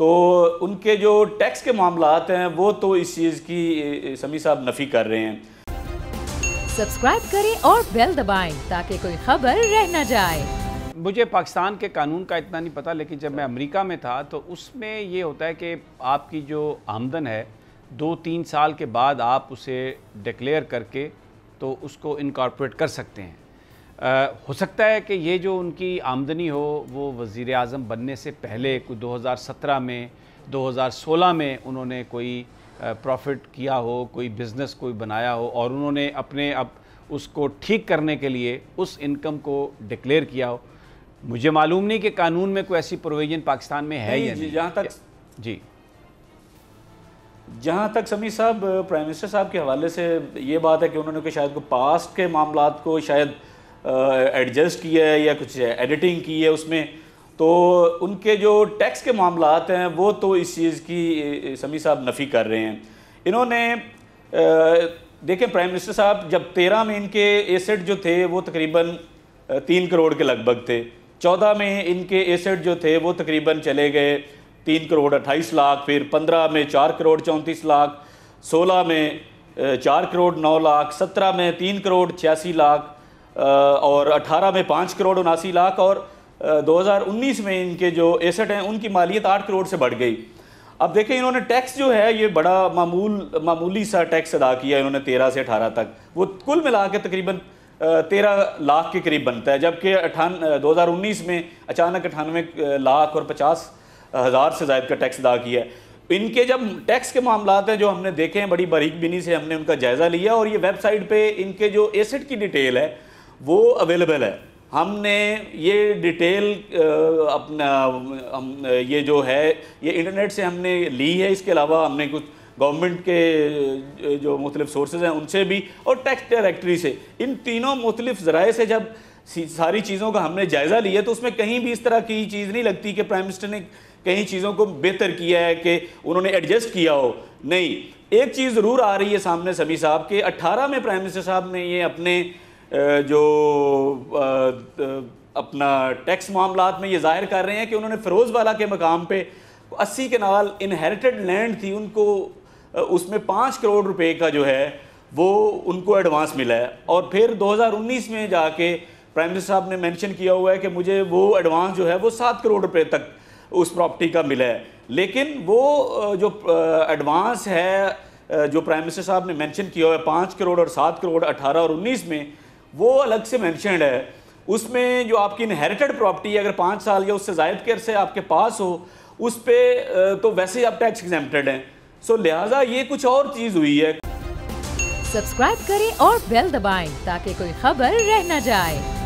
तो उनके जो टैक्स के मामला हैं वो तो इस चीज़ की समी साहब नफ़ी कर रहे हैं सब्सक्राइब करें और बेल दबाएं ताकि कोई खबर रह न जाए मुझे पाकिस्तान के कानून का इतना नहीं पता लेकिन जब मैं अमेरिका में था तो उसमें ये होता है कि आपकी जो आमदन है दो तीन साल के बाद आप उसे डिक्लेयर करके तो उसको इनकॉर्पोरेट कर सकते हैं आ, हो सकता है कि ये जो उनकी आमदनी हो वो वज़ी अजम बनने से पहले कोई 2017 में 2016 में उन्होंने कोई प्रॉफिट किया हो कोई बिज़नेस कोई बनाया हो और उन्होंने अपने अब उसको ठीक करने के लिए उस इनकम को डिक्लेयर किया हो मुझे मालूम नहीं कि कानून में कोई ऐसी प्रोविजन पाकिस्तान में है या नहीं जहाँ तक जी जहाँ तक समीर साहब प्राइम मिनिस्टर साहब के हवाले से ये बात है कि उन्होंने कि शायद को पास्ट के मामला को शायद एडजस्ट किया है या कुछ एडिटिंग की है उसमें तो उनके जो टैक्स के मामला हैं वो तो इस चीज़ की समी साहब नफ़ी कर रहे हैं इन्होंने देखें प्राइम मिनिस्टर साहब जब तेरह में इनके एसेट जो थे वो तकरीबन तीन करोड़ के लगभग थे चौदह में इनके एसेट जो थे वो तकरीबन चले गए तीन करोड़ अट्ठाईस लाख फिर पंद्रह में चार करोड़ चौंतीस लाख सोलह में चार करोड़ नौ लाख सत्रह में तीन करोड़ छियासी लाख और 18 में पाँच करोड़ उनासी लाख और 2019 में इनके जो एसेट हैं उनकी मालियत आठ करोड़ से बढ़ गई अब देखें इन्होंने टैक्स जो है ये बड़ा मामूल मामूली सा टैक्स अदा किया इन्होंने तेरह से अठारह तक वो कुल मिला के तकरीबन तेरह लाख के करीब बनता है जबकि अठान दो हज़ार उन्नीस में अचानक अठानवे लाख और पचास हज़ार से जायद का टैक्स अदा किया इनके जब टैक्स के मामला हैं जो हमने देखे हैं बड़ी बारीक बिनी से हमने उनका जायज़ा लिया और ये वेबसाइट पर इनके जो एसेट की डिटेल है वो अवेलेबल है हमने ये डिटेल अपना हम ये जो है ये इंटरनेट से हमने ली है इसके अलावा हमने कुछ गवर्नमेंट के जो मुख्तलिफ सोर्सेज हैं उनसे भी और टैक्स डायरेक्टरी से इन तीनों मुख्तलिफ ज़राए से जब सारी चीज़ों का हमने जायज़ा लिया तो उसमें कहीं भी इस तरह की चीज़ नहीं लगती कि प्राइम मिनिस्टर ने कहीं चीज़ों को बेहतर किया है कि उन्होंने एडजस्ट किया हो नहीं एक चीज़ ज़रूर आ रही है सामने सभी साहब के 18 में प्राइम मिनिस्टर साहब ने ये अपने जो अपना टैक्स मामला में ये जाहिर कर रहे हैं कि उन्होंने फिरोज़ वाला के मकाम पे अस्सी कनाल इनहेरिटेड लैंड थी उनको उसमें पाँच करोड़ रुपए का जो है वो उनको एडवांस मिला है और फिर 2019 में जाके प्राइम मिनिस्टर साहब ने मेंशन किया हुआ है कि मुझे वो एडवांस जो है वो सात करोड़ रुपए तक उस प्रॉपर्टी का मिला है लेकिन वो जो एडवांस है जो प्राइम मिनिस्टर साहब ने मैंशन किया हुआ है पाँच करोड़ और सात करोड़ अठारह और उन्नीस में वो अलग से मैंशनड है उसमें जो आपकी इनहेरिटेड प्रॉपर्टी अगर पाँच साल या उससे जायद के अरसे आपके पास हो उस पर तो वैसे ही आप टैक्स एग्जामेटेड हैं सो लिहाजा ये कुछ और चीज़ हुई है सब्सक्राइब करें और बेल दबाएं ताकि कोई खबर रह न जाए